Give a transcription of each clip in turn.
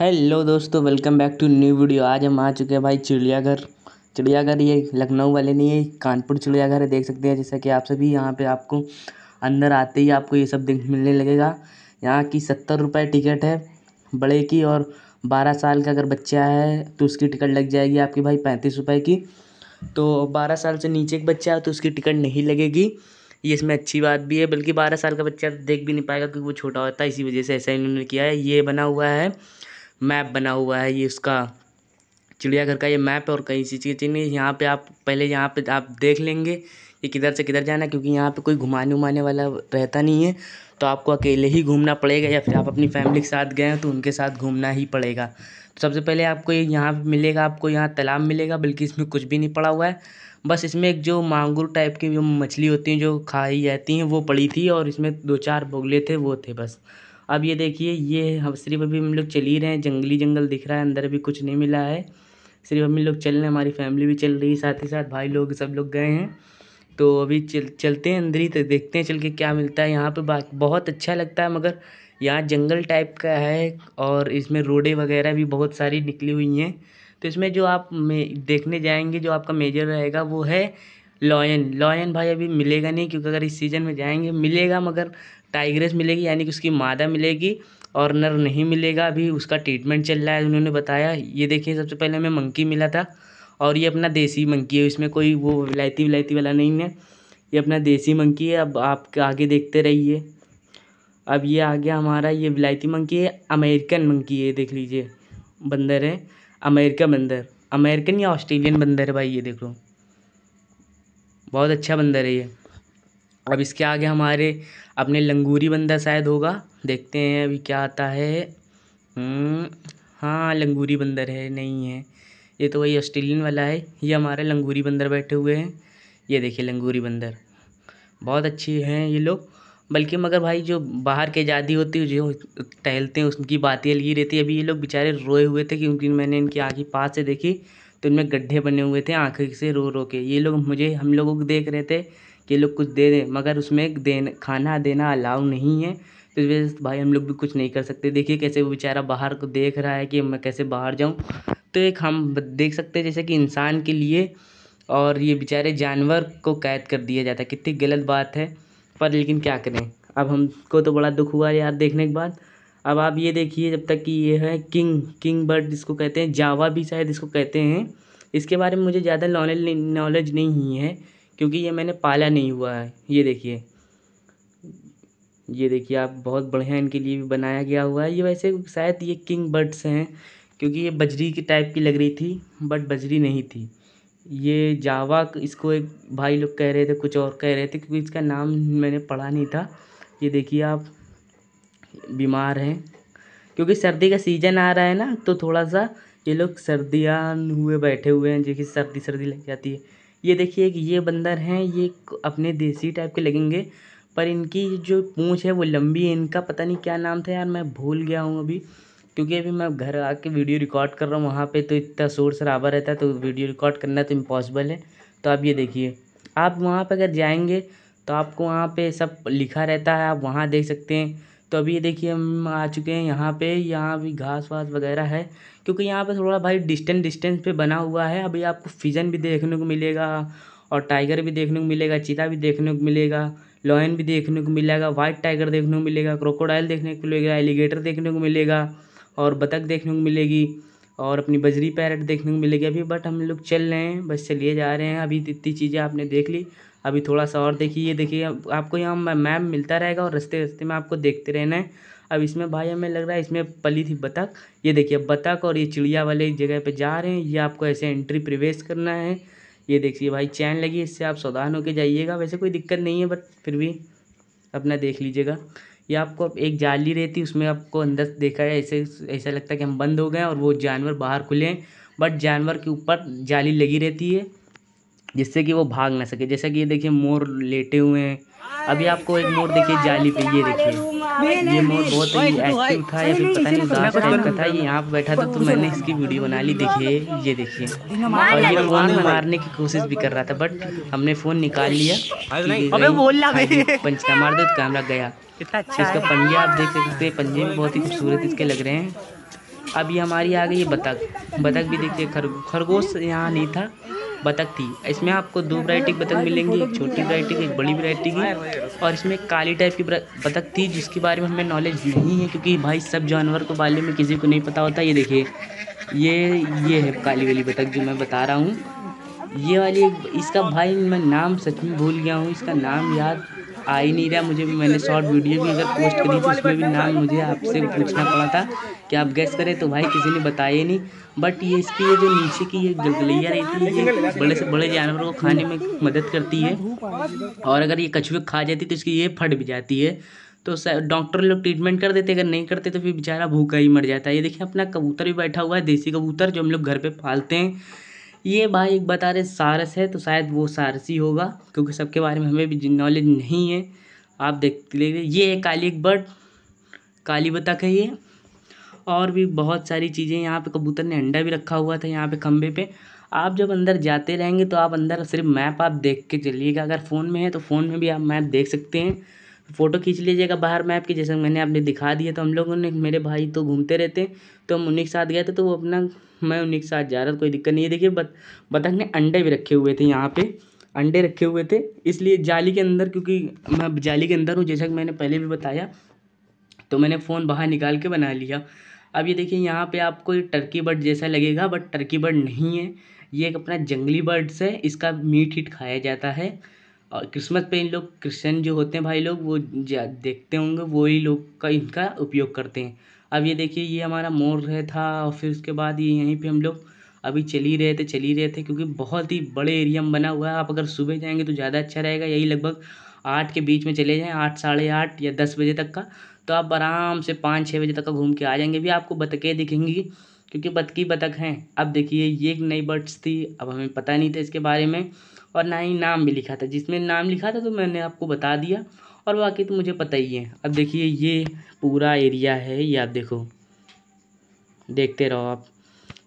Hello दोस्तों welcome back to new video आज हम आ चुके हैं भाई चिड़ियाघर चिड़ियाघर ये लखनऊ वाले नहीं है कानपुर चिड़ियाघर है देख सकते हैं जैसा कि आप सभी यहाँ पे आपको अंदर आते ही आपको ये सब देख मिलने लगेगा यहाँ की सत्तर रुपये टिकट है बड़े की और बारह साल का अगर बच्चा है तो उसकी टिकट लग जाएगी आपकी भाई पैंतीस रुपये की तो बारह साल से नीचे का बच्चा है तो उसकी टिकट नहीं लगेगी ये इसमें अच्छी बात भी है बल्कि बारह साल का बच्चा देख भी नहीं पाएगा क्योंकि वो छोटा होता है इसी वजह से ऐसा इन्होंने किया है ये बना हुआ है मैप बना हुआ है ये इसका चिड़ियाघर का ये मैप और कई सी की नहीं यहाँ पे आप पहले यहाँ पे आप देख लेंगे कि किधर से किधर जाना क्योंकि यहाँ पे कोई घुमाने उमाने वाला रहता नहीं है तो आपको अकेले ही घूमना पड़ेगा या फिर आप अपनी फैमिली के साथ गए हैं तो उनके साथ घूमना ही पड़ेगा तो सबसे पहले आपको ये यहाँ मिलेगा आपको यहाँ तालाब मिलेगा बल्कि इसमें कुछ भी नहीं पड़ा हुआ है बस इसमें एक जो मांगुर टाइप की जो मछली होती हैं जो खाई जाती हैं वो पड़ी थी और इसमें दो चार बोगले थे वो थे बस अब ये देखिए ये सिर्फ अभी हम लोग चल ही रहे हैं जंगली जंगल दिख रहा है अंदर अभी कुछ नहीं मिला है सिर्फ हम लोग चल रहे हैं हमारी फैमिली भी चल रही है साथ ही साथ भाई लोग सब लोग गए हैं तो अभी चल चलते हैं अंदर ही तो देखते हैं चल के क्या मिलता है यहाँ पर बहुत अच्छा लगता है मगर यहाँ जंगल टाइप का है और इसमें रोडें वगैरह भी बहुत सारी निकली हुई हैं तो इसमें जो आप देखने जाएंगे जो आपका मेजर रहेगा वो है लॉयन लॉयन भाई अभी मिलेगा नहीं क्योंकि अगर इस सीज़न में जाएंगे मिलेगा मगर टाइग्रेस मिलेगी यानी कि उसकी मादा मिलेगी और नर नहीं मिलेगा अभी उसका ट्रीटमेंट चल रहा है उन्होंने बताया ये देखिए सबसे पहले हमें मंकी मिला था और ये अपना देसी मंकी है इसमें कोई वो विलायती विलायती वाला नहीं है ये अपना देसी मंकी है अब आप आगे देखते रहिए अब ये आ गया हमारा ये विलायती मंकी है अमेरिकन मंकी है देख लीजिए बंदर है अमेरिका बंदर अमेरिकन या ऑस्ट्रेलियन बंदर है भाई ये देख लो बहुत अच्छा बंदर है ये अब इसके आगे हमारे अपने लंगूरी बंदा शायद होगा देखते हैं अभी क्या आता है हम्म, हाँ लंगूरी बंदर है नहीं है ये तो वही ऑस्ट्रेलियन वाला है ये हमारे लंगूरी बंदर बैठे हुए हैं ये देखिए लंगूरी बंदर बहुत अच्छी हैं ये लोग बल्कि मगर भाई जो बाहर के आज़ादी होती है जो टहलते हैं उनकी बातें अलग ही रहती है अभी ये लोग बेचारे रोए हुए थे क्योंकि मैंने इनकी आँखें पास से देखी तो इनमें गड्ढे बने हुए थे आँखें से रो रो के ये लोग मुझे हम लोगों को देख रहे थे कि लोग कुछ दे दें मगर उसमें देन खाना देना अलाउ नहीं है तो इस वजह से भाई हम लोग भी कुछ नहीं कर सकते देखिए कैसे वो बेचारा बाहर को देख रहा है कि मैं कैसे बाहर जाऊँ तो एक हम देख सकते हैं जैसे कि इंसान के लिए और ये बेचारे जानवर को कैद कर दिया जाता है कितनी गलत बात है पर लेकिन क्या करें अब हमको तो बड़ा दुख हुआ यार देखने के बाद अब आप ये देखिए जब तक कि ये है किंग किंग बर्ड जिसको कहते हैं जावा भी शायद इसको कहते हैं इसके बारे में मुझे ज़्यादा नॉलेज नॉलेज नहीं है क्योंकि ये मैंने पाला नहीं हुआ है ये देखिए ये देखिए आप बहुत बढ़िया इनके लिए भी बनाया गया हुआ है ये वैसे शायद ये किंग बर्ड्स हैं क्योंकि ये बजरी की टाइप की लग रही थी बट बजरी नहीं थी ये जावा इसको एक भाई लोग कह रहे थे कुछ और कह रहे थे क्योंकि इसका नाम मैंने पढ़ा नहीं था ये देखिए आप बीमार हैं क्योंकि सर्दी का सीज़न आ रहा है ना तो थोड़ा सा ये लोग सर्दियाँ हुए बैठे हुए हैं जो सर्दी सर्दी लग जाती है ये देखिए कि ये बंदर हैं ये अपने देसी टाइप के लगेंगे पर इनकी जो पूँछ है वो लंबी है इनका पता नहीं क्या नाम था यार मैं भूल गया हूँ अभी क्योंकि अभी मैं घर आके वीडियो रिकॉर्ड कर रहा हूँ वहाँ पे तो इतना शोर शराबा रहता है तो वीडियो रिकॉर्ड करना तो इम्पॉसिबल है तो आप ये देखिए आप वहाँ पर अगर जाएंगे तो आपको वहाँ पे सब लिखा रहता है आप वहाँ देख सकते हैं तो अभी ये देखिए हम आ चुके हैं यहाँ पे यहाँ भी घास वास वगैरह है क्योंकि यहाँ पे थोड़ा भाई डिस्टेंस डिस्टेंस पे बना हुआ है अभी आपको फिजन भी देखने को मिलेगा और टाइगर भी देखने को मिलेगा चीता भी देखने को मिलेगा लॉयन भी देखने को मिलेगा वाइट टाइगर देखने को मिलेगा क्रोकोडाइल देखने को मिलेगा एलिगेटर देखने को मिलेगा और बतख देखने को मिलेगी और अपनी बजरी पैरट देखने को मिलेगी अभी बट हम लोग चल रहे हैं बस चलिए जा रहे हैं अभी इतनी चीज़ें आपने देख ली अभी थोड़ा सा और देखिए ये देखिए आपको यहाँ मैप मिलता रहेगा और रस्ते रस्ते में आपको देखते रहना है अब इसमें भाई हमें लग रहा है इसमें पली थी बतख ये देखिए बतख और ये चिड़िया वाले जगह पे जा रहे हैं ये आपको ऐसे एंट्री प्रवेश करना है ये देखिए भाई चैन लगी इससे आप सावधान होकर जाइएगा वैसे कोई दिक्कत नहीं है बट फिर भी अपना देख लीजिएगा ये आपको एक जाली रहती उसमें आपको अंदर देखा है ऐसे ऐसा लगता है कि हम बंद हो गए और वो जानवर बाहर खुले हैं बट जानवर के ऊपर जाली लगी रहती है जिससे कि वो भाग ना सके जैसा कि ये देखिए मोर लेटे हुए हैं अभी आपको एक मोर देखिए जाली पे ये देखिए ये बहुत ही एक्टिव था या फिर पता नहीं उदास टाइप का था ये यहाँ बैठा था तो मैंने इसकी वीडियो बना ली देखिए ये देखिए और ये फोन मारने की कोशिश भी कर रहा था बट हमने फोन निकाल लिया पंचना मार दो तो कैमरा गया अच्छा इसका पंजे आप देख सकते हैं पंजे भी बहुत ही खूबसूरत इसके लग रहे हैं अब ये हमारी आ गई है बतख बतख भी देखिए खरगोश यहाँ नहीं था बतख थी इसमें आपको दो वरायटी की बतख मिलेंगी एक छोटी वरायटी की एक बड़ी वरायटी की और इसमें काली टाइप की बतख थी जिसके बारे में हमें नॉलेज नहीं है क्योंकि भाई सब जानवर के बारे में किसी को नहीं पता होता ये देखिए ये ये है काली वाली बतख जो मैं बता रहा हूँ ये वाली इसका भाई मैं नाम सच में भूल गया हूँ इसका नाम याद आ ही नहीं रहा मुझे भी मैंने शॉर्ट वीडियो भी अगर पोस्ट करी थी तो उसमें भी नाम मुझे आपसे पूछना पड़ा था कि आप गैस करें तो भाई किसी ने बताया नहीं बट ये इसकी ये जो नीचे की ये गलगलिया रहती है ये बड़े से बड़े जानवरों को खाने में मदद करती है और अगर ये कछुए खा जाती तो इसकी ये फट भी जाती है तो डॉक्टर लोग ट्रीटमेंट कर देते अगर नहीं करते तो फिर बेचारा भूखा ही मर जाता है ये देखिए अपना कबूतर भी बैठा हुआ है देसी कबूतर जो हम लोग घर पर पालते हैं ये भाई एक बता रहे सारस है तो शायद वो सारस ही होगा क्योंकि सबके बारे में हमें भी नॉलेज नहीं है आप देखते ये है काली एक बर्ड काली बतख है ये और भी बहुत सारी चीज़ें यहाँ पे कबूतर ने अंडा भी रखा हुआ था यहाँ पे खम्भे पे आप जब अंदर जाते रहेंगे तो आप अंदर सिर्फ मैप आप देख के चलिएगा अगर फ़ोन में है तो फ़ोन में भी आप मैप देख सकते हैं फ़ोटो खींच लीजिएगा बाहर मैप की जैसे मैंने आपने दिखा दिया तो हम लोगों ने मेरे भाई तो घूमते रहते हैं तो हम उन्हीं के साथ गए थे तो वो अपना मैं उन्हीं के साथ जा रहा था कोई दिक्कत नहीं है देखिए बत बतख ने अंडे भी रखे हुए थे यहाँ पे अंडे रखे हुए थे इसलिए जाली के अंदर क्योंकि मैं जाली के अंदर हूँ जैसा कि मैंने पहले भी बताया तो मैंने फ़ोन बाहर निकाल के बना लिया अब ये देखिए यहाँ पे आपको टर्की बर्ड जैसा लगेगा बट टर्की बर्ड नहीं है ये एक अपना जंगली बर्ड्स है इसका मीट हीट खाया जाता है और क्रिसमस पे इन लोग क्रिश्चन जो होते हैं भाई लोग वो देखते होंगे वही लोग का इनका उपयोग करते हैं अब ये देखिए ये हमारा मोर है था और फिर उसके बाद ये यहीं पे हम लोग अभी चल ही रहे थे चल ही रहे थे क्योंकि बहुत ही बड़े एरिया में बना हुआ है आप अगर सुबह जाएंगे तो ज़्यादा अच्छा रहेगा यही लगभग आठ के बीच में चले जाएँ आठ साढ़े आठ या दस बजे तक का तो आप आराम से पाँच छः बजे तक घूम के आ जाएंगे भी आपको बतखें दिखेंगी क्योंकि बतकी बतख हैं अब देखिए ये एक नई बर्ड्स थी अब हमें पता नहीं था इसके बारे में और ना ही नाम भी लिखा था जिसमें नाम लिखा था तो मैंने आपको बता दिया और बाकी तो मुझे पता ही है अब देखिए ये पूरा एरिया है ये आप देखो देखते रहो आप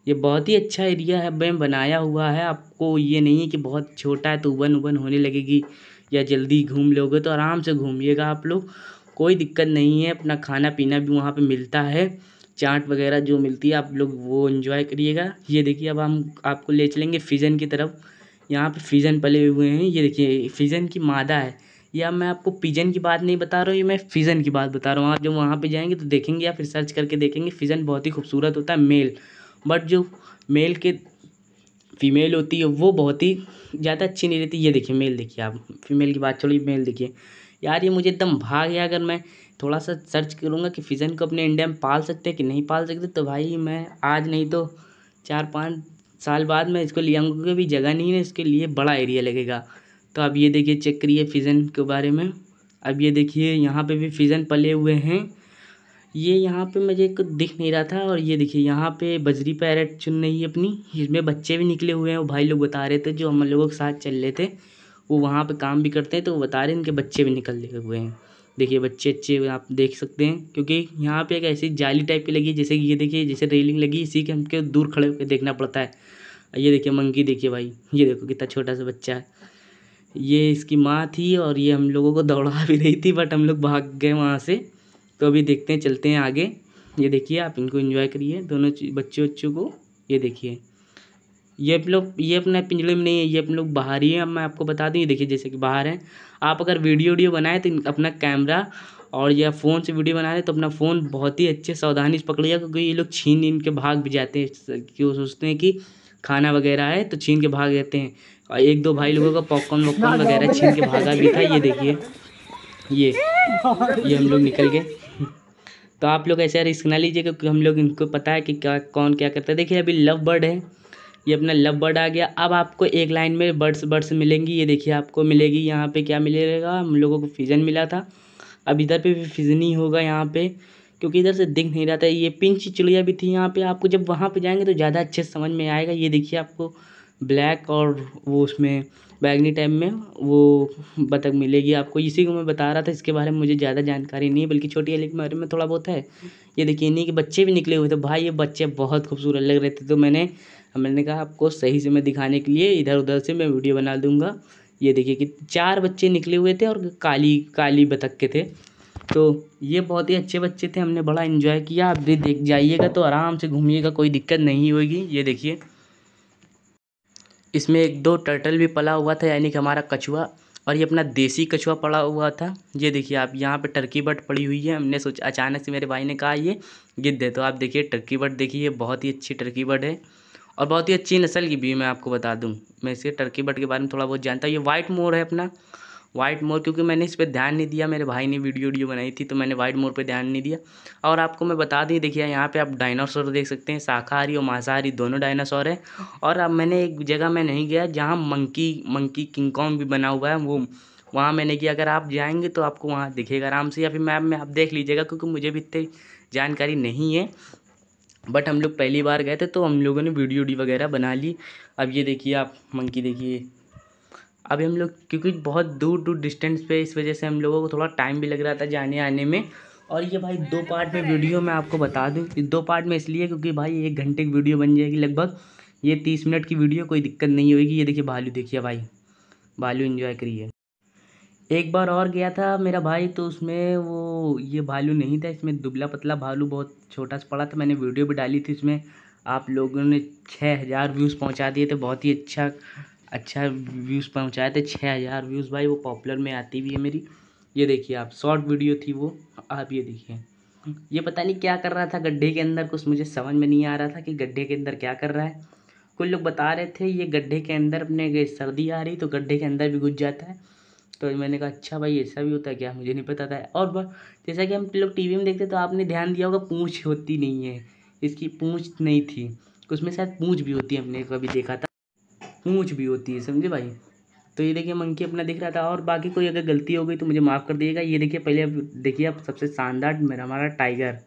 ये बहुत ही अच्छा एरिया है बैम बनाया हुआ है आपको ये नहीं है कि बहुत छोटा है तो उबन उबन होने लगेगी या जल्दी घूम लोगे तो आराम से घूमिएगा आप लोग कोई दिक्कत नहीं है अपना खाना पीना भी वहाँ पे मिलता है चाट वगैरह जो मिलती है आप लोग वो इन्जॉय करिएगा ये देखिए अब हम आपको ले चलेंगे फिजन की तरफ यहाँ पे फिजन पले हुए हैं ये देखिए फिजन की मादा है या मैं आपको पिजन की बात नहीं बता रहा हूँ ये मैं फिजन की बात बता रहा हूँ आप जब वहाँ पे जाएंगे तो देखेंगे या फिर सर्च करके देखेंगे फिजन बहुत ही खूबसूरत होता है मेल बट जो मेल के फीमेल होती है वो बहुत ही ज़्यादा अच्छी नहीं रहती ये देखिए मेल देखिए आप फीमेल की बात छोड़िए मेल देखिए यार ये मुझे एकदम भाग गया अगर मैं थोड़ा सा सर्च करूँगा कि फ़िजन को अपने इंडिया में पाल सकते हैं कि नहीं पाल सकते तो भाई मैं आज नहीं तो चार पाँच साल बाद मैं इसको ले आऊँगा क्योंकि अभी जगह नहीं है इसके लिए बड़ा एरिया लगेगा तो अब ये देखिए चेक करिए फ़िजन के बारे में अब ये देखिए यहाँ पे भी फ़िजन पले हुए हैं ये यहाँ पे मुझे कुछ दिख नहीं रहा था और ये देखिए यहाँ पे बजरी पैरेट चुन रही है अपनी इसमें बच्चे भी निकले हुए हैं वो भाई लोग बता रहे थे जो हम लोगों के साथ चल रहे थे वो वहाँ पे काम भी करते हैं तो वो बता रहे हैं इनके बच्चे भी लिए हुए हैं देखिए बच्चे अच्छे आप देख सकते हैं क्योंकि यहाँ पे एक ऐसी जाली टाइप की लगी है जैसे कि ये देखिए जैसे रेलिंग लगी इसी के हमको दूर खड़े होकर देखना पड़ता है ये देखिए मंकी देखिए भाई ये देखो कितना छोटा सा बच्चा है ये इसकी माँ थी और ये हम लोगों को दौड़ा भी रही थी बट हम लोग भाग गए वहाँ से तो अभी देखते हैं चलते हैं आगे ये देखिए आप इनको इन्जॉय करिए दोनों बच्चे बच्चों को ये देखिए ये लोग ये अपने पिंजड़े में नहीं है ये अपने लोग बाहर ही है मैं आपको बता दूँ ये देखिए जैसे कि बाहर हैं आप अगर वीडियो वीडियो बनाए तो अपना कैमरा और या फ़ोन से वीडियो बना रहे तो अपना फ़ोन बहुत ही अच्छे सावधानी से पकड़िएगा क्योंकि ये लोग छीन इन के भाग भी जाते हैं क्यों सोचते हैं कि खाना वगैरह है तो छीन के भाग जाते हैं और एक दो भाई लोगों का पॉपकॉर्न वॉपकॉर्न वगैरह छीन के भागा भी था ये देखिए ये ये हम लोग निकल गए तो आप लोग ऐसा रिस्क ना लीजिए क्योंकि हम लोग इनको पता है कि क्या कौन क्या करता है देखिए अभी लव बर्ड है ये अपना लव बर्ड आ गया अब आपको एक लाइन में बर्ड्स बर्ड्स मिलेंगी ये देखिए आपको मिलेगी यहाँ पे क्या मिलेगा हम लोगों को फिजन मिला था अब इधर पे भी फिजन ही होगा यहाँ पे क्योंकि इधर से दिख नहीं रहा था ये पिंच चिड़िया भी थी यहाँ पे आपको जब वहाँ पे जाएंगे तो ज़्यादा अच्छे से समझ में आएगा ये देखिए आपको ब्लैक और वो उसमें बैगनी टाइप में वो बतख मिलेगी आपको इसी को मैं बता रहा था इसके बारे में मुझे ज़्यादा जानकारी नहीं है बल्कि छोटी वाली के बारे में थोड़ा बहुत है ये देखिए इन्हीं के बच्चे भी निकले हुए थे भाई ये बच्चे बहुत खूबसूरत लग रहे थे तो मैंने मैंने कहा आपको सही से मैं दिखाने के लिए इधर उधर से मैं वीडियो बना दूँगा ये देखिए कि चार बच्चे निकले हुए थे और काली काली बतख के थे तो ये बहुत ही अच्छे बच्चे थे हमने बड़ा इन्जॉय किया आप भी देख जाइएगा तो आराम से घूमिएगा कोई दिक्कत नहीं होगी ये देखिए इसमें एक दो टर्टल भी पला हुआ था यानी कि हमारा कछुआ और ये अपना देसी कछुआ पड़ा हुआ था ये देखिए आप यहाँ पे टर्की बर्ड पड़ी हुई है हमने सोचा अचानक से मेरे भाई ने कहा ये गिद्ध है तो आप देखिए टर्की बर्ड देखिए बहुत ही अच्छी टर्की बर्ड है और बहुत ही अच्छी नस्ल की भी मैं आपको बता दूँ मैं इसे टर्की बर्ड के बारे में थोड़ा बहुत जानता हूँ ये वाइट मोर है अपना वाइट मोर क्योंकि मैंने इस पर ध्यान नहीं दिया मेरे भाई ने वीडियो वीडियो बनाई थी तो मैंने वाइट मोर पर ध्यान नहीं दिया और आपको मैं बता दें देखिए यहाँ पे आप डायनासोर देख सकते हैं शाकाहारी और मांसाहारी दोनों डायनासोर हैं और अब मैंने एक जगह में नहीं गया जहाँ मंकी मंकी किंगकॉन्ग भी बना हुआ है वो वहाँ मैंने कि अगर आप जाएंगे तो आपको वहाँ दिखेगा आराम से या फिर मैप में आप देख लीजिएगा क्योंकि मुझे भी इतनी जानकारी नहीं है बट हम लोग पहली बार गए थे तो हम लोगों ने वीडियो डी वगैरह बना ली अब ये देखिए आप मंकी देखिए अभी हम लोग क्योंकि बहुत दूर दूर डिस्टेंस पे इस वजह से हम लोगों को थोड़ा टाइम भी लग रहा था जाने आने में और ये भाई दो पार्ट में वीडियो मैं आपको बता दूँ दो पार्ट में इसलिए क्योंकि भाई एक घंटे की वीडियो बन जाएगी लगभग ये तीस मिनट की वीडियो कोई दिक्कत नहीं होगी ये देखिए भालू देखिए भाई भालू इन्जॉय करिए एक बार और गया था मेरा भाई तो उसमें वो ये भालू नहीं था इसमें दुबला पतला भालू बहुत छोटा सा पड़ा था मैंने वीडियो भी डाली थी इसमें आप लोगों ने छः हज़ार व्यूज़ पहुंचा दिए थे बहुत ही अच्छा अच्छा व्यूज़ पहुँचाए थे छः हज़ार व्यूज़ भाई वो पॉपुलर में आती भी है मेरी ये देखिए आप शॉर्ट वीडियो थी वो आप ये देखिए ये पता नहीं क्या कर रहा था गड्ढे के अंदर कुछ मुझे समझ में नहीं आ रहा था कि गड्ढे के अंदर क्या कर रहा है कुछ लोग बता रहे थे ये गड्ढे के अंदर अपने सर्दी आ रही तो गड्ढे के अंदर भी घुस जाता है तो मैंने कहा अच्छा भाई ऐसा भी होता है क्या मुझे नहीं पता था और जैसा कि हम लोग टी में देखते तो आपने ध्यान दिया होगा पूँछ होती नहीं है इसकी पूँछ नहीं थी उसमें शायद पूँछ भी होती है हमने कभी देखा था पूँछ भी होती है समझे भाई तो ये देखिए मंकी अपना दिख रहा था और बाकी कोई अगर गलती हो गई तो मुझे माफ़ कर दिएगा ये देखिए पहले अब देखिए आप सबसे शानदार मेरा हमारा टाइगर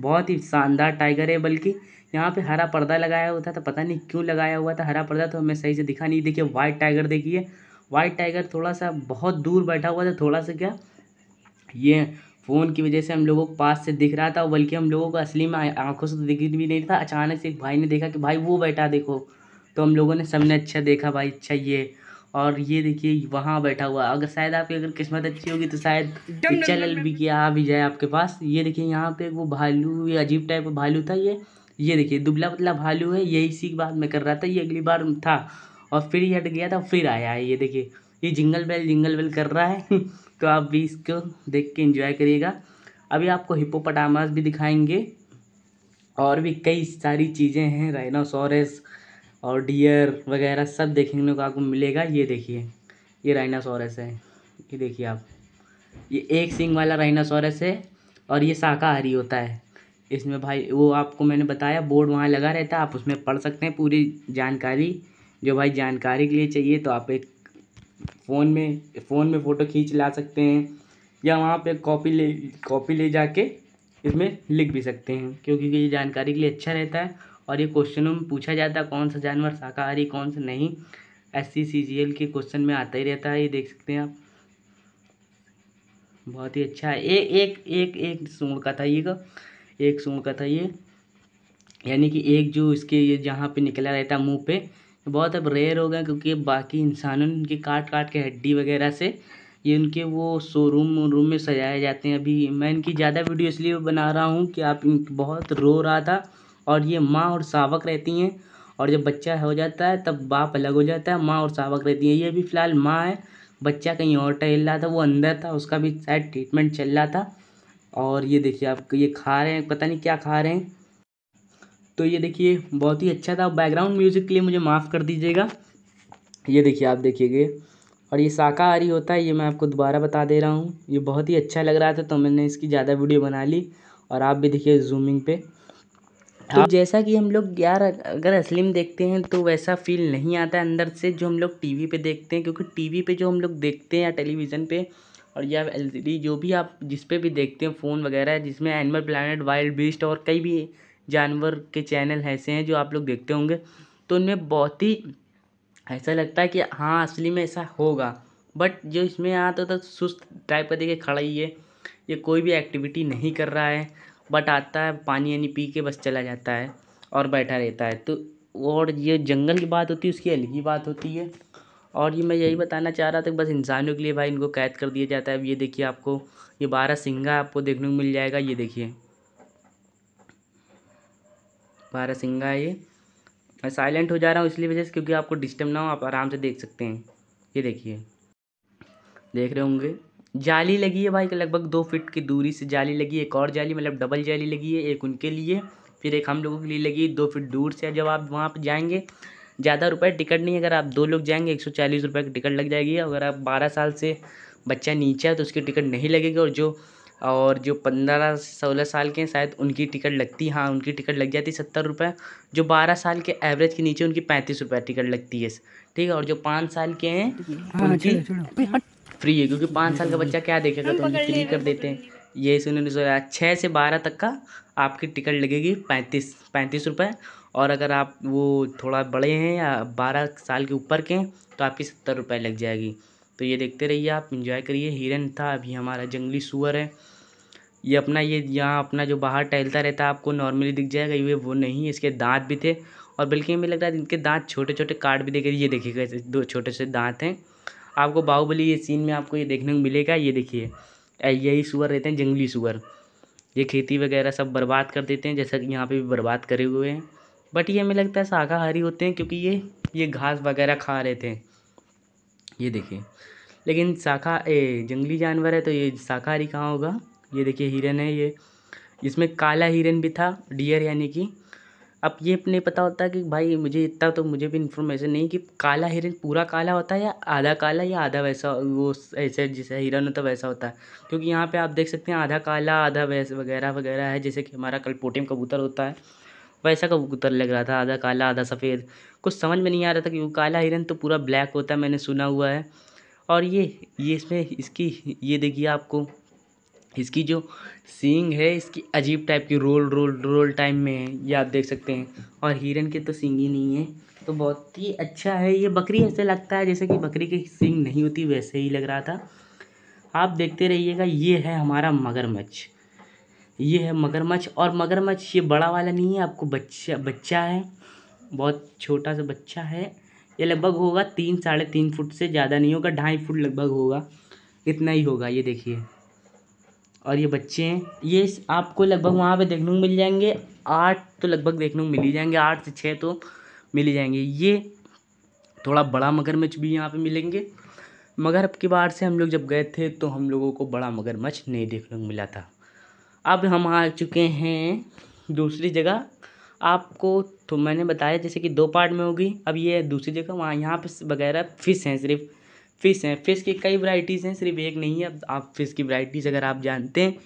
बहुत ही शानदार टाइगर है बल्कि यहाँ पे हरा पर्दा लगाया हुआ था तो पता नहीं क्यों लगाया हुआ था हरा पर्दा तो हमें सही से दिखा नहीं देखिए वाइट टाइगर देखिए वाइट टाइगर थोड़ा सा बहुत दूर बैठा हुआ था थोड़ा सा क्या ये फ़ोन की वजह से हम लोगों को पास से दिख रहा था बल्कि हम लोगों को असली में आँखों से तो दिख भी नहीं था अचानक से एक भाई ने देखा कि भाई वो बैठा देखो तो हम लोगों ने सबने अच्छा देखा भाई अच्छा ये और ये देखिए वहाँ बैठा हुआ अगर शायद आपकी अगर किस्मत अच्छी होगी तो शायद चैनल भी किया आ भी जाए आपके पास ये देखिए यहाँ पे वो भालू ये अजीब टाइप का भालू था ये ये देखिए दुबला पतला भालू है यही इसी बात मैं कर रहा था ये अगली बार था और फिर ये हट गया था फिर आया है ये देखिए ये जिंगल बेल जिंगल बेल कर रहा है तो आप भी इसको देख के इंजॉय करिएगा अभी आपको हिपो भी दिखाएंगे और भी कई सारी चीज़ें हैं सोरेस और डियर वगैरह सब देखने को आपको मिलेगा ये देखिए ये राइनासोरस है ये देखिए आप ये एक सिंग वाला राइनासोरस है और ये शाकाहारी होता है इसमें भाई वो आपको मैंने बताया बोर्ड वहाँ लगा रहता है आप उसमें पढ़ सकते हैं पूरी जानकारी जो भाई जानकारी के लिए चाहिए तो आप एक फ़ोन में फ़ोन में फ़ोटो खींच ला सकते हैं या वहाँ पे कॉपी ले कॉपी ले जाके इसमें लिख भी सकते हैं क्योंकि ये जानकारी के लिए अच्छा रहता है और ये क्वेश्चनों में पूछा जाता है कौन सा जानवर शाकाहारी कौन सा नहीं एस सी के क्वेश्चन में आता ही रहता है ये देख सकते हैं आप बहुत ही अच्छा है ए, एक एक एक सूढ़ का था ये का एक सूढ़ का था ये यानी कि एक जो इसके ये जहाँ पे निकला रहता है मुँह पे बहुत अब रेयर हो गए क्योंकि बाकी इंसानों ने इनके काट काट के हड्डी वगैरह से ये उनके वो शोरूम रूम में सजाए जाते हैं अभी मैं इनकी ज़्यादा वीडियो इसलिए बना रहा हूँ कि आप बहुत रो रहा था और ये माँ और सावक रहती हैं और जब बच्चा हो जाता है तब बाप अलग हो जाता है माँ और सावक रहती हैं ये भी फ़िलहाल माँ है बच्चा कहीं और टहल रहा था वो अंदर था उसका भी शायद ट्रीटमेंट चल रहा था और ये देखिए आप ये खा रहे हैं पता नहीं क्या खा रहे हैं तो ये देखिए बहुत ही अच्छा था बैकग्राउंड म्यूज़िक के लिए मुझे माफ़ कर दीजिएगा ये देखिए आप देखिएगा और ये शाकाहारी होता है ये मैं आपको दोबारा बता दे रहा हूँ ये बहुत ही अच्छा लग रहा था तो मैंने इसकी ज़्यादा वीडियो बना ली और आप भी देखिए जूमिंग पे हाँ। तो जैसा कि हम लोग यार अगर असली में देखते हैं तो वैसा फील नहीं आता है अंदर से जो हम लोग टी वी पे देखते हैं क्योंकि टी वी पे जो हम लोग देखते हैं या टेलीविज़न पे और या एल सी डी जो भी आप जिस पे भी देखते हैं फ़ोन वगैरह जिसमें एनिमल प्लानट वाइल्ड बीस्ट और कई भी जानवर के चैनल ऐसे हैं जो आप लोग देखते होंगे तो उनमें बहुत ही ऐसा लगता है कि हाँ असली में ऐसा होगा बट जो इसमें आता था तो सुस्त टाइप का देखिए खड़ा ही है ये कोई भी एक्टिविटी नहीं कर रहा है बट आता है पानी यानी पी के बस चला जाता है और बैठा रहता है तो और ये जंगल की बात होती है उसकी अलग ही बात होती है और ये मैं यही बताना चाह रहा था कि बस इंसानों के लिए भाई इनको कैद कर दिया जाता है अब ये देखिए आपको ये बारह सिंगा आपको देखने को मिल जाएगा ये देखिए बारह सिंगा ये मैं साइलेंट हो जा रहा हूँ इसलिए वजह से क्योंकि आपको डिस्टर्ब ना हो आप आराम से देख सकते हैं ये देखिए देख रहे होंगे जाली लगी है भाई लगभग दो फिट की दूरी से जाली लगी है एक और जाली मतलब डबल जाली लगी है एक उनके लिए फिर एक हम लोगों के लिए लगी दो फिट दूर से जब आप वहाँ पर जाएंगे ज़्यादा रुपये टिकट नहीं अगर आप दो लोग जाएंगे एक सौ चालीस रुपये की टिकट लग जाएगी अगर आप बारह साल से बच्चा नीचे है तो उसकी टिकट नहीं लगेगी और जो और जो पंद्रह सोलह साल के हैं शायद उनकी टिकट लगती हाँ उनकी टिकट लग जाती है सत्तर रुपये जो बारह साल के एवरेज के नीचे उनकी पैंतीस रुपये टिकट लगती है ठीक है और जो पाँच साल के हैं हाँ, उनकी फ्री है क्योंकि पाँच साल का बच्चा क्या देखेगा तो उन्हें फ्री कर देते हैं ये इन्होंने सोया छः से बारह तक का आपकी टिकट लगेगी पैंतीस पैंतीस रुपये और अगर आप वो थोड़ा बड़े हैं या बारह साल के ऊपर के हैं तो आपकी सत्तर रुपये लग जाएगी तो ये देखते रहिए आप इंजॉय करिए हिरन था अभी हमारा जंगली सुअर है ये अपना ये यहाँ अपना जो बाहर टहलता रहता है आपको नॉर्मली दिख जाएगा ये वो नहीं इसके दांत भी थे और बल्कि हमें लग रहा है इनके दांत छोटे छोटे काट भी देखे ये देखिएगा दो छोटे से दांत हैं आपको बाहुबली ये सीन में आपको ये देखने को मिलेगा ये देखिए यही सुअर रहते हैं जंगली सुअर ये खेती वगैरह सब बर्बाद कर देते हैं जैसा कि यहाँ पे भी बर्बाद करे हुए हैं बट ये हमें लगता है शाकाहारी होते हैं क्योंकि ये ये घास वगैरह खा रहे थे ये देखिए लेकिन शाखा ए जंगली जानवर है तो ये शाकाहारी कहाँ होगा ये देखिए हिरन है ये इसमें काला हिरन भी था डियर यानी कि अब ये नहीं पता होता कि भाई मुझे इतना तो मुझे भी इन्फॉर्मेशन नहीं कि काला हिरन पूरा काला होता है या आधा काला या आधा वैसा वो ऐसे जैसे हिरन होता तो है वैसा होता है क्योंकि यहाँ पे आप देख सकते हैं आधा काला आधा वैसा वगैरह वगैरह है जैसे कि हमारा कलपोटियम कबूतर होता है वैसा कबूतर लग रहा था आधा काला आधा सफ़ेद कुछ समझ में नहीं आ रहा था कि काला हिरन तो पूरा ब्लैक होता है मैंने सुना हुआ है और ये ये इसमें इसकी ये देखिए आपको इसकी जो सींग है इसकी अजीब टाइप की रोल रोल रोल टाइम में है ये आप देख सकते हैं और हिरन के तो सींग ही नहीं है तो बहुत ही अच्छा है ये बकरी ऐसे लगता है जैसे कि बकरी की सींग नहीं होती वैसे ही लग रहा था आप देखते रहिएगा ये है हमारा मगरमच्छ ये है मगरमच्छ और मगरमच्छ ये बड़ा वाला नहीं है आपको बच्चा बच्चा है बहुत छोटा सा बच्चा है ये लगभग होगा तीन साढ़े तीन फुट से ज़्यादा नहीं होगा ढाई फुट लगभग होगा इतना ही होगा ये देखिए और ये बच्चे हैं ये आपको लगभग वहाँ पे देखने को मिल जाएंगे आठ तो लगभग देखने को मिल ही जाएंगे आठ से छः तो मिल ही जाएंगे ये थोड़ा बड़ा मगरमच्छ भी यहाँ पे मिलेंगे मगर अब की बार से हम लोग जब गए थे तो हम लोगों को बड़ा मगरमच्छ नहीं देखने को मिला था अब हम आ चुके हैं दूसरी जगह आपको तो मैंने बताया जैसे कि दो पार्ट में होगी अब ये दूसरी जगह वहाँ यहाँ पर वगैरह फ़िश हैं सिर्फ फ़िश हैं फ़िश की कई वराइटीज़ हैं सिर्फ एक नहीं है आप फ़िश की वराइटीज़ अगर आप जानते हैं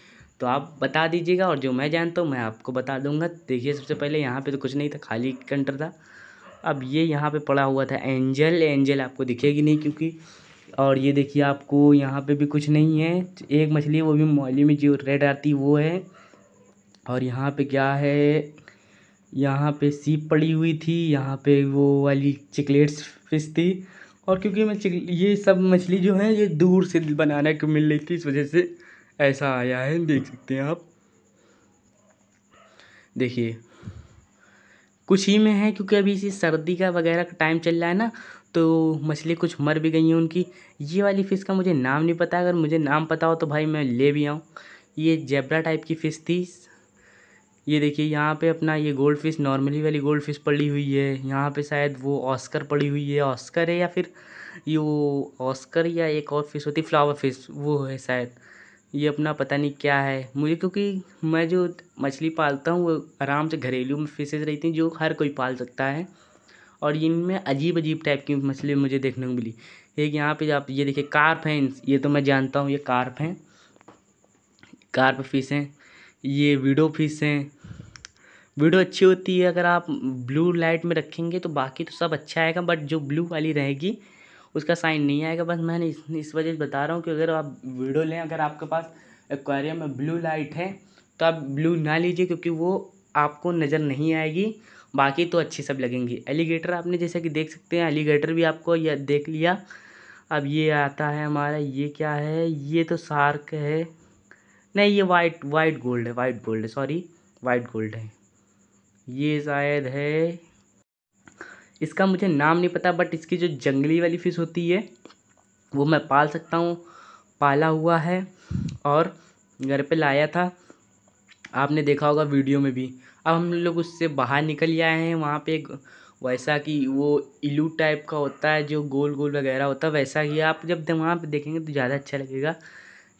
तो आप बता दीजिएगा और जो मैं जानता हूँ मैं आपको बता दूँगा देखिए सबसे पहले यहाँ पे तो कुछ नहीं था खाली कंटर था अब ये यहाँ पे पड़ा हुआ था एंजल एंजल आपको दिखेगी नहीं क्योंकि और ये देखिए आपको यहाँ पे भी कुछ नहीं है एक मछली वो भी मोली में जो रेड आती वो है और यहाँ पे क्या है यहाँ पे सीप पड़ी हुई थी यहाँ पे वो वाली चिकलेट्स फिश थी और क्योंकि मैं ये सब मछली जो है ये दूर से बनाने को मिल रही थी इस वजह से ऐसा आया है देख सकते हैं आप देखिए कुछ ही में है क्योंकि अभी इसी सर्दी का वगैरह का टाइम चल रहा है ना तो मछली कुछ मर भी गई हैं उनकी ये वाली फ़िश का मुझे नाम नहीं पता अगर मुझे नाम पता हो तो भाई मैं ले भी आऊँ ये जेबरा टाइप की फ़िश थी ये देखिए यहाँ पे अपना ये गोल्ड फिश नॉर्मली वाली गोल्ड फिश पड़ी हुई है यहाँ पे शायद वो ऑस्कर पड़ी हुई है ऑस्कर है या फिर ये वो ऑस्कर या एक और फिश होती फ्लावर फिश वो है शायद ये अपना पता नहीं क्या है मुझे क्योंकि मैं जो मछली पालता हूँ वो आराम से घरेलू में फिशेज रहती हैं जो हर कोई पाल सकता है और इनमें अजीब अजीब टाइप की मछली मुझे देखने को मिली एक यहाँ पे आप ये देखिए कार्प हैं ये तो मैं जानता हूँ ये कार्प हैं कार्प फिश हैं ये विडो फिश हैं वीडियो अच्छी होती है अगर आप ब्लू लाइट में रखेंगे तो बाकी तो सब अच्छा आएगा बट जो ब्लू वाली रहेगी उसका साइन नहीं आएगा बस मैंने इस, इस वजह से बता रहा हूँ कि अगर आप वीडियो लें अगर आपके पास एक्वेरियम में ब्लू लाइट है तो आप ब्लू ना लीजिए क्योंकि वो आपको नज़र नहीं आएगी बाकी तो अच्छी सब लगेंगी एलिगेटर आपने जैसा कि देख सकते हैं एलिगेटर भी आपको यह देख लिया अब ये आता है हमारा ये क्या है ये तो सार्क है नहीं ये वाइट वाइट गोल्ड है वाइट गोल्ड है सॉरी वाइट गोल्ड है ये शायद है इसका मुझे नाम नहीं पता बट इसकी जो जंगली वाली फ़िश होती है वो मैं पाल सकता हूँ पाला हुआ है और घर पे लाया था आपने देखा होगा वीडियो में भी अब हम लोग उससे बाहर निकल आए हैं वहाँ पे एक वैसा कि वो इलू टाइप का होता है जो गोल गोल वगैरह होता है वैसा ही आप जब वहाँ पे देखेंगे तो ज़्यादा अच्छा लगेगा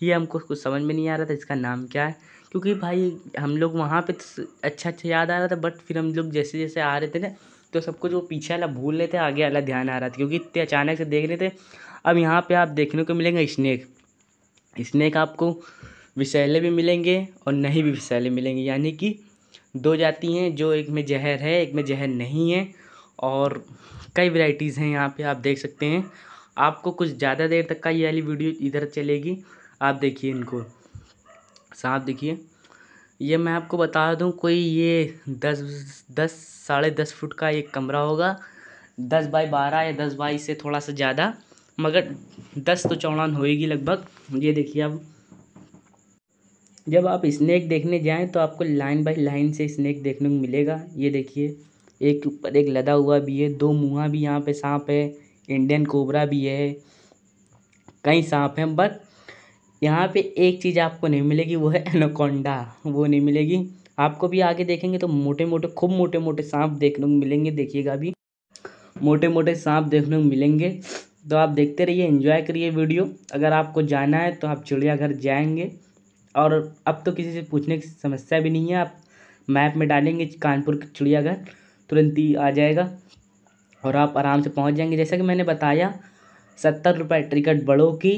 ये हमको कुछ समझ में नहीं आ रहा था इसका नाम क्या है क्योंकि भाई हम लोग वहाँ पे तो अच्छा अच्छा याद आ रहा था बट फिर हम लोग जैसे जैसे आ रहे थे ना तो सब कुछ वो पीछे वाला भूल रहे थे आगे वाला ध्यान आ रहा था क्योंकि इतने अचानक से देख रहे थे अब यहाँ पर आप देखने को मिलेंगे स्नैक स्नैक आपको विषैले भी मिलेंगे और नहीं भी विषैले मिलेंगे यानी कि दो जाती हैं जो एक में जहर है एक में जहर नहीं है और कई वैरायटीज़ हैं यहाँ पे आप देख सकते हैं आपको कुछ ज़्यादा देर तक का ये वाली वीडियो इधर चलेगी आप देखिए इनको साहब देखिए ये मैं आपको बता दूँ कोई ये दस दस साढ़े दस फुट का एक कमरा होगा दस बाई बारह या दस बाई से थोड़ा सा ज़्यादा मगर दस तो चौड़ान होएगी लगभग ये देखिए अब जब आप स्नैक देखने जाएं तो आपको लाइन बाई लाइन से स्नैक देखने को मिलेगा ये देखिए एक ऊपर एक लदा हुआ भी है दो मुँह भी यहाँ पे सांप है इंडियन कोबरा भी है कई सांप हैं बट यहाँ पे एक चीज़ आपको नहीं मिलेगी वो है एनोकोंडा वो नहीं मिलेगी आपको भी आगे देखेंगे तो मोटे मोटे खूब मोटे मोटे सांप देखने को मिलेंगे देखिएगा अभी मोटे मोटे सांप देखने को मिलेंगे तो आप देखते रहिए एंजॉय करिए वीडियो अगर आपको जाना है तो आप चिड़ियाघर जाएंगे और अब तो किसी से पूछने की समस्या भी नहीं है आप मैप में डालेंगे कानपुर के चिड़ियाघर तुरंत ही आ जाएगा और आप आराम से पहुंच जाएंगे जैसा कि मैंने बताया सत्तर रुपये टिकट बड़ों की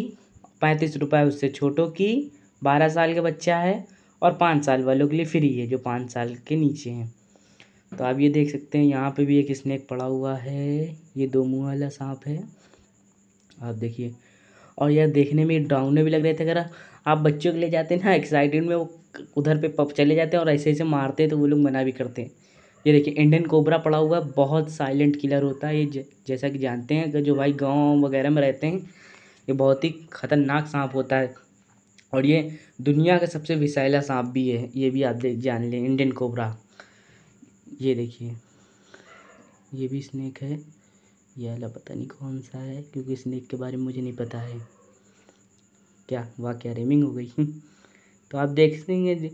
पैंतीस रुपये उससे छोटों की बारह साल का बच्चा है और पाँच साल वालों के लिए फ्री है जो पाँच साल के नीचे हैं तो आप ये देख सकते हैं यहाँ पे भी एक स्नैक पड़ा हुआ है ये दो मुँह वाला सांप है आप देखिए और यार देखने में डाउने भी लग रहे थे अगर आप बच्चों के ले जाते हैं ना एक्साइटेड में वो उधर पे पप चले जाते हैं और ऐसे ऐसे मारते हैं तो वो लोग मना भी करते हैं ये देखिए इंडियन कोबरा पड़ा हुआ बहुत साइलेंट किलर होता है ये जैसा कि जानते हैं अगर जो भाई गाँव वगैरह में रहते हैं ये बहुत ही खतरनाक साँप होता है और ये दुनिया का सबसे विषैला साँप भी है ये भी आप देख जान लें इंडियन कोबरा ये देखिए ये भी स्नैक है ये अला पता नहीं कौन सा है क्योंकि स्नैक के बारे में मुझे नहीं पता है क्या वाह क्या रेमिंग हो गई तो आप देख देखेंगे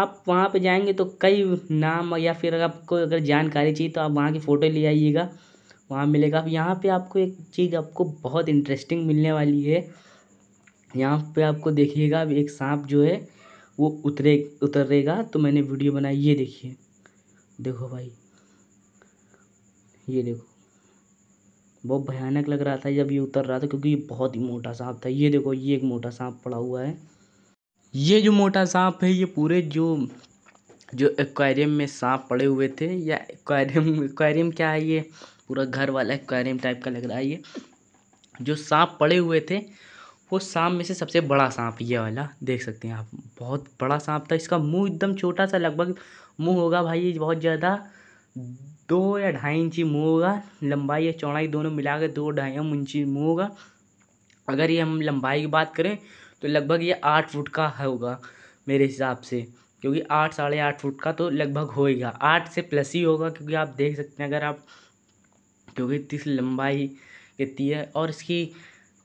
आप वहाँ पे जाएंगे तो कई नाम या फिर आपको अगर जानकारी चाहिए तो आप वहाँ की फ़ोटो ले आइएगा वहाँ मिलेगा यहाँ पर आपको एक चीज़ आपको बहुत इंटरेस्टिंग मिलने वाली है यहाँ पर आपको देखिएगा अब एक सांप जो है वो उतरे उतरेगा तो मैंने वीडियो बनाई ये देखिए देखो भाई ये देखो बहुत भयानक लग रहा था जब ये उतर रहा था क्योंकि ये बहुत ही मोटा सांप था ये देखो ये एक मोटा सांप पड़ा हुआ है ये जो मोटा सांप है ये पूरे जो जो एक्वेरियम में सांप पड़े हुए थे या एक्वेरियम एक्वेरियम क्या है ये पूरा घर वाला एक्वेरियम टाइप का लग रहा है ये जो सांप पड़े हुए थे वो सांप में से सबसे बड़ा सांप ये वाला देख सकते हैं आप बहुत बड़ा सांप था इसका मुंह एकदम छोटा सा लगभग मुंह होगा भाई बहुत ज़्यादा दो या ढाई इंची मुंह होगा लंबाई या चौड़ाई दोनों मिला के दो ढाई इंची मुँह होगा अगर ये हम लंबाई की बात करें तो लगभग ये आठ फुट का होगा मेरे हिसाब से क्योंकि आठ साढ़े आठ फुट का तो लगभग होएगा आठ से प्लस ही होगा क्योंकि आप देख सकते हैं अगर आप क्योंकि इतनी लंबाई देती है और इसकी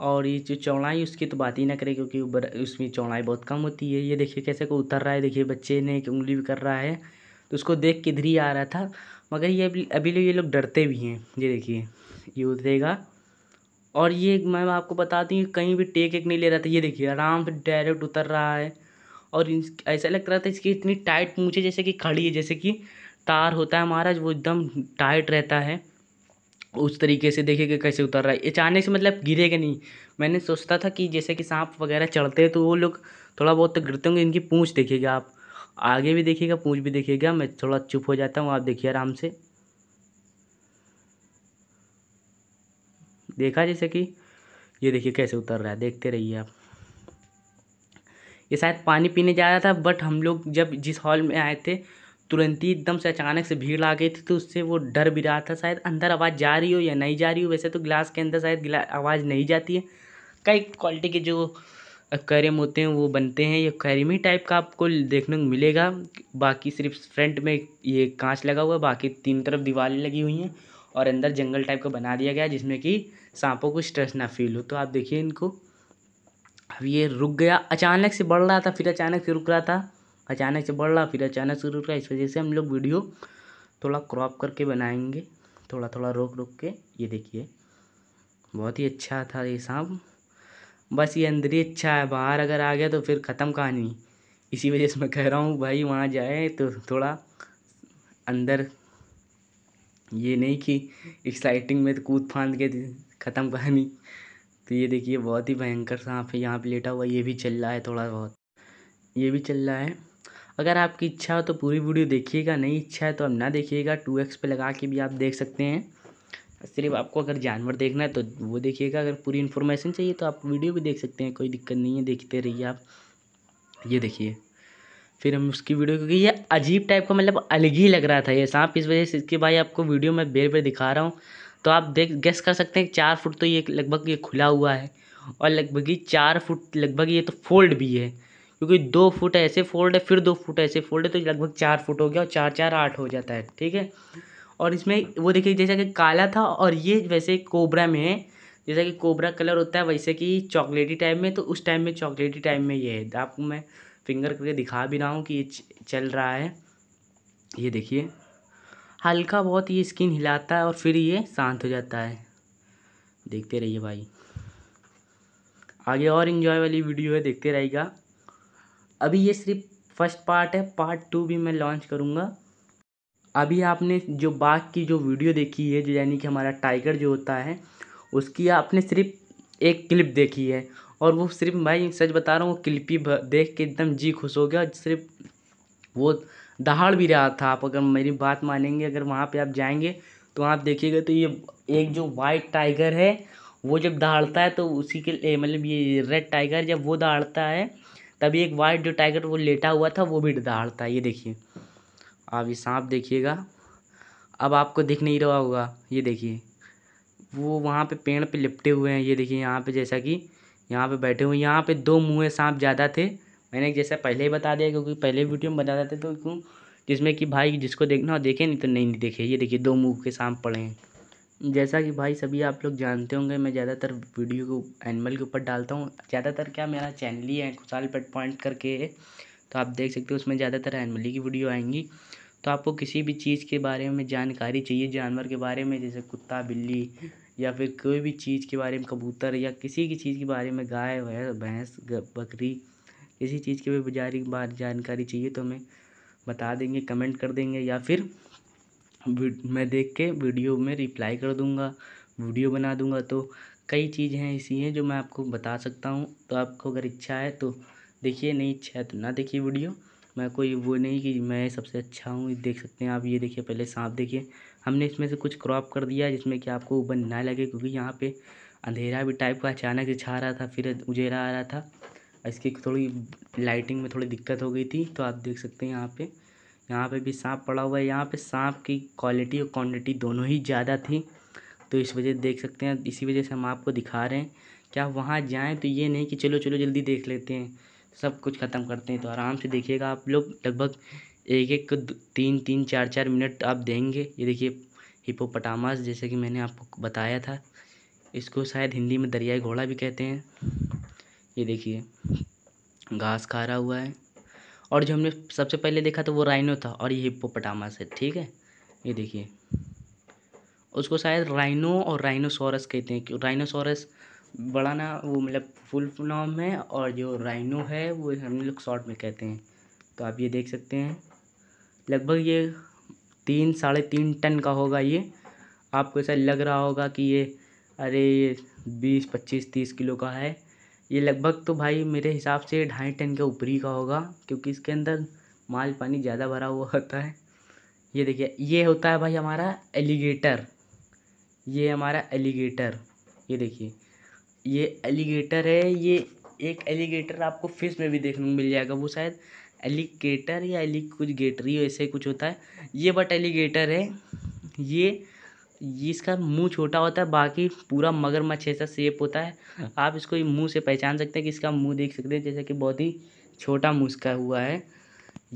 और ये जो चौड़ाई उसकी तो बात ही ना करें क्योंकि उसमें चौड़ाई बहुत कम होती है ये देखिए कैसे को उतर रहा है देखिए बच्चे ने एक उंगली भी कर रहा है तो उसको देख के इधर ही आ रहा था मगर ये अभी अभी ये लोग डरते भी हैं ये देखिए ये उतरेगा और ये मैं आपको बताती हूँ कहीं भी टेक एक नहीं ले रहा था ये देखिए आराम से डायरेक्ट उतर रहा है और ऐसा लग रहा था इसकी इतनी टाइट मुझे जैसे कि खड़ी है जैसे कि तार होता है हमारा वो एकदम टाइट रहता है उस तरीके से देखे कि कैसे उतर रहा है अचानक से मतलब गिरेगा नहीं मैंने सोचता था कि जैसे कि सांप वगैरह चढ़ते हैं तो वो लोग थोड़ा बहुत तो गिरते होंगे इनकी पूँछ देखिएगा आप आगे भी देखिएगा पूँछ भी देखिएगा मैं थोड़ा चुप हो जाता हूँ आप देखिए आराम से देखा जैसे कि ये देखिए कैसे उतर रहा है देखते रहिए आप ये शायद पानी पीने जा रहा था बट हम लोग जब जिस हॉल में आए थे तुरंत ही एकदम से अचानक से भीड़ आ गई थी तो उससे वो डर भी रहा था शायद अंदर आवाज़ जा रही हो या नहीं जा रही हो वैसे तो गिलास के अंदर शायद आवाज़ नहीं जाती है कई क्वालिटी के जो एक्वेरियम होते हैं वो बनते हैं ये एक्वेरियम ही टाइप का आपको देखने को मिलेगा बाकी सिर्फ फ्रंट में ये कांच लगा हुआ है बाकी तीन तरफ दीवारें लगी हुई हैं और अंदर जंगल टाइप का बना दिया गया जिसमें कि सांपों को स्ट्रेस ना फील हो तो आप देखिए इनको अब ये रुक गया अचानक से बढ़ रहा था फिर अचानक से रुक रहा था अचानक से बढ़ रहा फिर अचानक से रुक रहा इस वजह से हम लोग वीडियो थोड़ा क्रॉप करके बनाएंगे थोड़ा थोड़ा रोक रोक के ये देखिए बहुत ही अच्छा था ये सांप बस ये अंदर ही अच्छा है बाहर अगर आ गया तो फिर ख़त्म कहानी इसी वजह से मैं कह रहा हूँ भाई वहाँ जाए तो थोड़ा अंदर ये नहीं कि एक्साइटिंग में तो कूद फांद के ख़त्म कहानी तो ये देखिए बहुत ही भयंकर सांप है यहाँ पे लेटा हुआ ये भी चल रहा है थोड़ा बहुत ये भी चल रहा है अगर आपकी इच्छा हो तो पूरी वीडियो देखिएगा नहीं इच्छा है तो आप ना देखिएगा टू एक्स पे लगा के भी आप देख सकते हैं सिर्फ आपको अगर जानवर देखना है तो वो देखिएगा अगर पूरी इन्फॉर्मेशन चाहिए तो आप वीडियो भी देख सकते हैं कोई दिक्कत नहीं है देखते रहिए आप ये देखिए फिर हम उसकी वीडियो क्योंकि ये अजीब टाइप का मतलब अलग ही लग रहा था ये सांप इस वजह से इसके भाई आपको वीडियो में बेर बेर दिखा रहा हूँ तो आप देख गेस कर सकते हैं चार फुट तो ये लगभग ये खुला हुआ है और लगभग ही चार फुट लगभग ये तो फोल्ड भी है क्योंकि दो फुट ऐसे फोल्ड है फिर दो फुट ऐसे फोल्ड है तो लगभग चार फुट हो गया और चार चार आठ हो जाता है ठीक है और इसमें वो देखिए जैसा कि काला था और ये वैसे कोबरा में है जैसा कि कोबरा कलर होता है वैसे कि चॉकलेटी टाइप में तो उस टाइम में चॉकलेटी टाइप में ये है आपको मैं फिंगर करके दिखा भी रहा हूँ कि ये चल रहा है ये देखिए हल्का बहुत ये स्किन हिलाता है और फिर ये शांत हो जाता है देखते रहिए भाई आगे और इन्जॉय वाली वीडियो है देखते रहेगा अभी ये सिर्फ फर्स्ट पार्ट है पार्ट टू भी मैं लॉन्च करूँगा अभी आपने जो बाघ की जो वीडियो देखी है जो यानी कि हमारा टाइगर जो होता है उसकी आपने सिर्फ एक क्लिप देखी है और वो सिर्फ भाई सच बता रहा हूँ वो क्लिप ही देख के एकदम जी खुश हो गया सिर्फ वो दहाड़ भी रहा था आप अगर मेरी बात मानेंगे अगर वहाँ पे आप जाएंगे तो आप देखिएगा तो ये एक जो वाइट टाइगर है वो जब दहाड़ता है तो उसी के मतलब ये रेड टाइगर जब वो दहाड़ता है तभी एक वाइट जो टाइगर वो लेटा हुआ था वो भी दहाड़ता ये देखिए आप ये सांप देखिएगा अब आपको दिख नहीं रहा होगा ये देखिए वो वहाँ पे पेड़ पे लिपटे हुए हैं ये देखिए यहाँ पे जैसा कि यहाँ पे बैठे हुए यहाँ पे दो मुँह सांप ज़्यादा थे मैंने जैसा पहले ही बता दिया क्योंकि पहले वीडियो में बताते थे तो क्यों जिसमें कि भाई जिसको देखना हो देखे नहीं तो नहीं देखे ये देखिए दो मुँह के सांप पड़े हैं जैसा कि भाई सभी आप लोग जानते होंगे मैं ज़्यादातर वीडियो को एनिमल के ऊपर डालता हूँ ज़्यादातर क्या मेरा चैनल ही है खुशाल पेट पॉइंट करके है तो आप देख सकते हो उसमें ज़्यादातर एनिमल की वीडियो आएंगी तो आपको किसी भी चीज़ के बारे में जानकारी चाहिए जानवर के बारे में जैसे कुत्ता बिल्ली या फिर कोई भी चीज़ के बारे में कबूतर या किसी की चीज़ के बारे में गाय भैंस बकरी किसी चीज़ के भी बारे जानकारी चाहिए तो हमें बता देंगे कमेंट कर देंगे या फिर मैं देख के वीडियो में रिप्लाई कर दूँगा वीडियो बना दूँगा तो कई चीज़ें हैं ऐसी हैं जो मैं आपको बता सकता हूँ तो आपको अगर इच्छा है तो देखिए नहीं इच्छा है तो ना देखिए वीडियो मैं कोई वो नहीं कि मैं सबसे अच्छा हूँ देख सकते हैं आप ये देखिए पहले सांप देखिए हमने इसमें से कुछ क्रॉप कर दिया जिसमें कि आपको ऊबर ना लगे क्योंकि यहाँ पे अंधेरा भी टाइप का अचानक छा रहा था फिर उजेरा आ रहा था इसकी थोड़ी लाइटिंग में थोड़ी दिक्कत हो गई थी तो आप देख सकते हैं यहाँ पे यहाँ पे भी सांप पड़ा हुआ है यहाँ पे सांप की क्वालिटी और क्वांटिटी दोनों ही ज़्यादा थी तो इस वजह देख सकते हैं इसी वजह से हम आपको दिखा रहे हैं कि आप वहाँ जाएँ तो ये नहीं कि चलो चलो जल्दी देख लेते हैं सब कुछ ख़त्म करते हैं तो आराम से देखिएगा आप लोग लगभग एक एक तीन तीन चार चार मिनट आप देंगे ये देखिए हिपोपटामास जैसे कि मैंने आपको बताया था इसको शायद हिंदी में दरियाई घोड़ा भी कहते हैं ये देखिए घास खा रहा हुआ है और जो हमने सबसे पहले देखा था वो राइनो था और ये हिप्पोपटामस है ठीक है ये देखिए उसको शायद राइनो और राइनोसोरस कहते हैं क्यों राइनोसोरस बड़ा ना वो मतलब फुल नाम है और जो राइनो है वो हम लोग शॉर्ट में कहते हैं तो आप ये देख सकते हैं लगभग ये तीन साढ़े तीन टन का होगा ये आपको ऐसा लग रहा होगा कि ये अरे ये बीस पच्चीस तीस किलो का है ये लगभग तो भाई मेरे हिसाब से ढाई टन के ऊपरी का होगा क्योंकि इसके अंदर माल पानी ज़्यादा भरा हुआ होता है ये देखिए ये होता है भाई हमारा एलिगेटर ये हमारा एलिगेटर ये देखिए ये एलिगेटर है ये एक एलिगेटर आपको फिश में भी देखने को मिल जाएगा वो शायद एलिगेटर या एली कुछ गेटरी ऐसे कुछ होता है ये बट एलिगेटर है ये जिसका मुंह छोटा होता है बाकी पूरा मगरमच्छ ऐसा सेप होता है आप इसको मुंह से पहचान सकते हैं कि इसका मुंह देख सकते हैं जैसे कि बहुत ही छोटा मुँह इसका हुआ है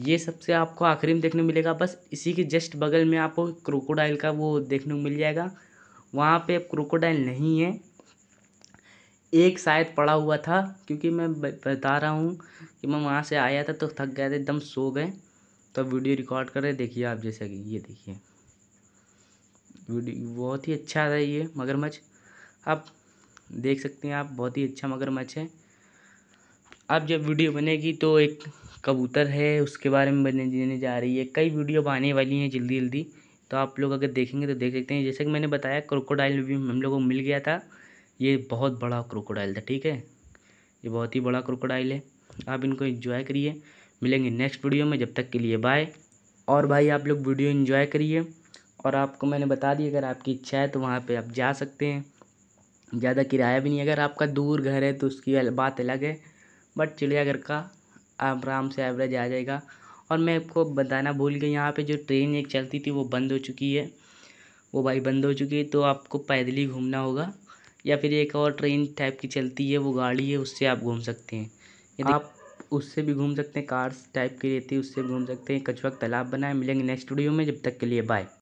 ये सबसे आपको आखिरी में देखने मिलेगा बस इसी के जस्ट बगल में आपको क्रोकोडाइल का वो देखने को मिल जाएगा वहाँ पर क्रोकोडाइल नहीं है एक शायद पड़ा हुआ था क्योंकि मैं बता रहा हूँ कि मैं वहाँ से आया था तो थक गया था एकदम सो गए तो वीडियो रिकॉर्ड कर रहे देखिए आप जैसे कि ये देखिए वीडियो बहुत ही अच्छा है ये मगरमच्छ आप देख सकते हैं आप बहुत ही अच्छा मगरमच्छ है अब जब वीडियो बनेगी तो एक कबूतर है उसके बारे में बने देने जा रही है कई वीडियो आने वाली हैं जल्दी जल्दी तो आप लोग अगर देखेंगे तो देख सकते हैं जैसे कि मैंने बताया क्रोकोडाइल भी हम लोगों को मिल गया था ये बहुत बड़ा क्रोकोडाइल था ठीक है ये बहुत ही बड़ा क्रोकोडाइल है आप इनको इन्जॉय करिए मिलेंगे नेक्स्ट वीडियो में जब तक के लिए बाय और भाई आप लोग वीडियो इन्जॉय करिए और आपको मैंने बता दी अगर आपकी इच्छा है तो वहाँ पर आप जा सकते हैं ज़्यादा किराया भी नहीं अगर आपका दूर घर है तो उसकी बात अलग है बट चिड़ियाघर का आराम से एवरेज आ जाएगा और मैं आपको बताना भूल गई यहाँ पे जो ट्रेन एक चलती थी वो बंद हो चुकी है वो भाई बंद हो चुकी है तो आपको पैदल ही घूमना होगा या फिर एक और ट्रेन टाइप की चलती है वो गाड़ी है उससे आप घूम सकते हैं यदि आप उससे भी घूम सकते हैं कार्स टाइप की रहती है उससे भी घूम सकते हैं कछुआ तालाब बनाए मिलेंगे नेक्स्ट वीडियो में जब तक के लिए बाय